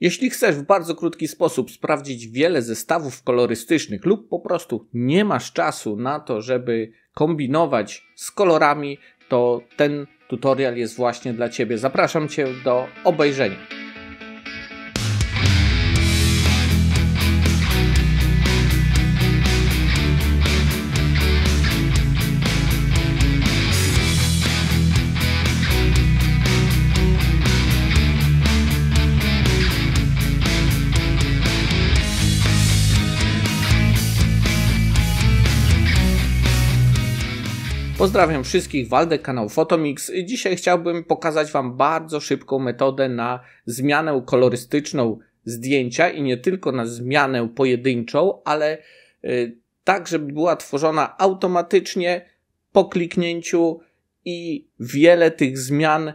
Jeśli chcesz w bardzo krótki sposób sprawdzić wiele zestawów kolorystycznych lub po prostu nie masz czasu na to, żeby kombinować z kolorami, to ten tutorial jest właśnie dla Ciebie. Zapraszam Cię do obejrzenia. Pozdrawiam wszystkich, Waldek, kanał Fotomix. Dzisiaj chciałbym pokazać Wam bardzo szybką metodę na zmianę kolorystyczną zdjęcia i nie tylko na zmianę pojedynczą, ale y, tak, żeby była tworzona automatycznie po kliknięciu i wiele tych zmian y,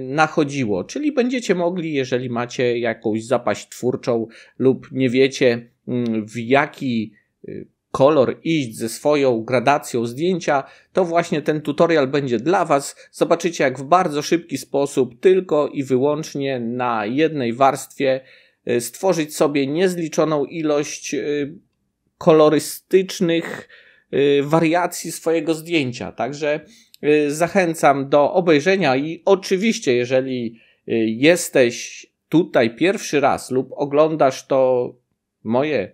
nachodziło. Czyli będziecie mogli, jeżeli macie jakąś zapaść twórczą lub nie wiecie mm, w jaki y, kolor iść ze swoją gradacją zdjęcia, to właśnie ten tutorial będzie dla Was. Zobaczycie, jak w bardzo szybki sposób, tylko i wyłącznie na jednej warstwie, y, stworzyć sobie niezliczoną ilość y, kolorystycznych y, wariacji swojego zdjęcia. Także zachęcam do obejrzenia i oczywiście, jeżeli jesteś tutaj pierwszy raz lub oglądasz to moje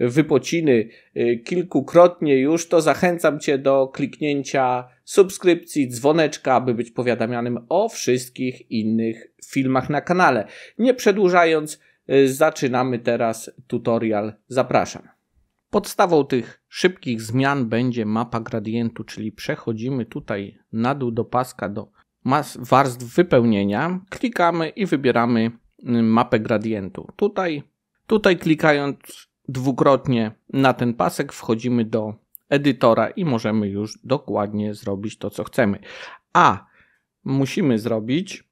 wypociny y, kilkukrotnie już, to zachęcam Cię do kliknięcia subskrypcji, dzwoneczka, aby być powiadamianym o wszystkich innych filmach na kanale. Nie przedłużając, y, zaczynamy teraz tutorial. Zapraszam. Podstawą tych szybkich zmian będzie mapa gradientu, czyli przechodzimy tutaj na dół do paska do warstw wypełnienia, klikamy i wybieramy y, mapę gradientu. Tutaj, tutaj klikając dwukrotnie na ten pasek wchodzimy do edytora i możemy już dokładnie zrobić to, co chcemy. A musimy zrobić,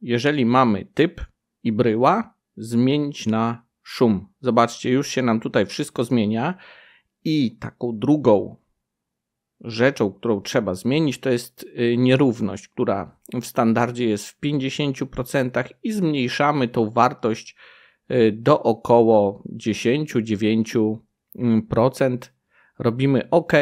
jeżeli mamy typ i bryła, zmienić na szum. Zobaczcie, już się nam tutaj wszystko zmienia i taką drugą rzeczą, którą trzeba zmienić, to jest y, nierówność, która w standardzie jest w 50% i zmniejszamy tą wartość Y, do około 10-9% robimy OK.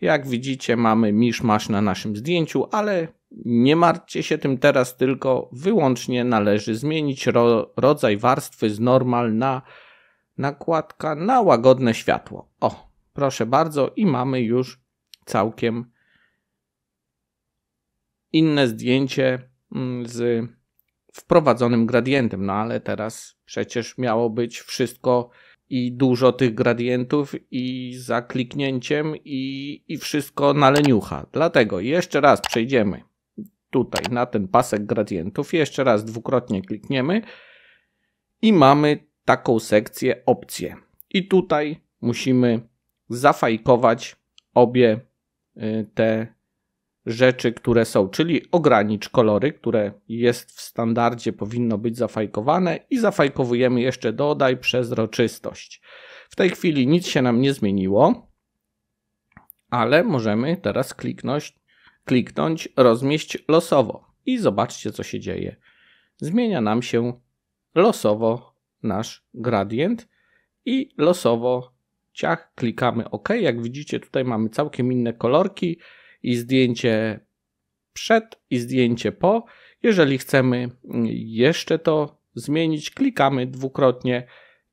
Jak widzicie, mamy miszmasz na naszym zdjęciu, ale nie martwcie się tym teraz, tylko wyłącznie należy zmienić ro rodzaj warstwy z normal na nakładka na łagodne światło. O, proszę bardzo i mamy już całkiem inne zdjęcie mm, z wprowadzonym gradientem, no ale teraz przecież miało być wszystko i dużo tych gradientów i za kliknięciem i, i wszystko na leniucha. Dlatego jeszcze raz przejdziemy tutaj na ten pasek gradientów, jeszcze raz dwukrotnie klikniemy i mamy taką sekcję opcje. I tutaj musimy zafajkować obie y, te rzeczy, które są, czyli ogranicz kolory, które jest w standardzie, powinno być zafajkowane i zafajkowujemy jeszcze dodaj przezroczystość. W tej chwili nic się nam nie zmieniło, ale możemy teraz kliknąć, kliknąć rozmieść losowo i zobaczcie co się dzieje. Zmienia nam się losowo nasz gradient i losowo ciach klikamy OK. Jak widzicie tutaj mamy całkiem inne kolorki, i zdjęcie przed i zdjęcie po. Jeżeli chcemy jeszcze to zmienić, klikamy dwukrotnie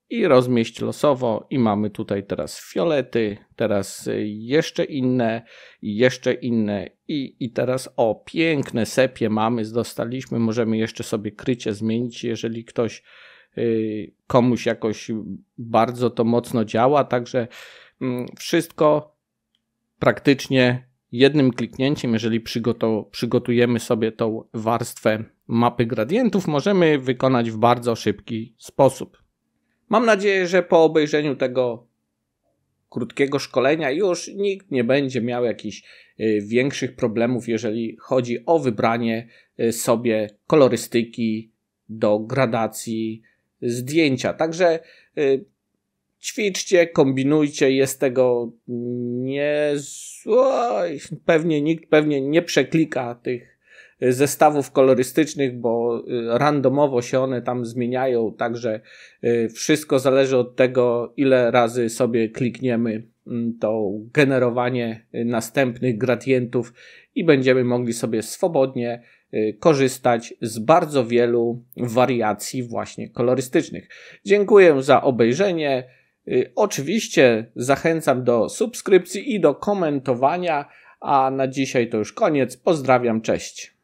i rozmieść losowo i mamy tutaj teraz fiolety, teraz jeszcze inne, jeszcze inne i, i teraz o piękne sepie mamy, dostaliśmy, możemy jeszcze sobie krycie zmienić, jeżeli ktoś y, komuś jakoś bardzo to mocno działa, także mm, wszystko praktycznie jednym kliknięciem, jeżeli przygotujemy sobie tą warstwę mapy gradientów, możemy wykonać w bardzo szybki sposób. Mam nadzieję, że po obejrzeniu tego krótkiego szkolenia już nikt nie będzie miał jakichś y, większych problemów, jeżeli chodzi o wybranie y, sobie kolorystyki do gradacji zdjęcia. Także y, ćwiczcie, kombinujcie, jest tego nie. Oj, pewnie nikt pewnie nie przeklika tych zestawów kolorystycznych, bo y, randomowo się one tam zmieniają, także y, wszystko zależy od tego, ile razy sobie klikniemy mm, to generowanie y, następnych gradientów i będziemy mogli sobie swobodnie korzystać z bardzo wielu wariacji właśnie kolorystycznych. Dziękuję za obejrzenie. Y, oczywiście zachęcam do subskrypcji i do komentowania, a na dzisiaj to już koniec. Pozdrawiam, cześć.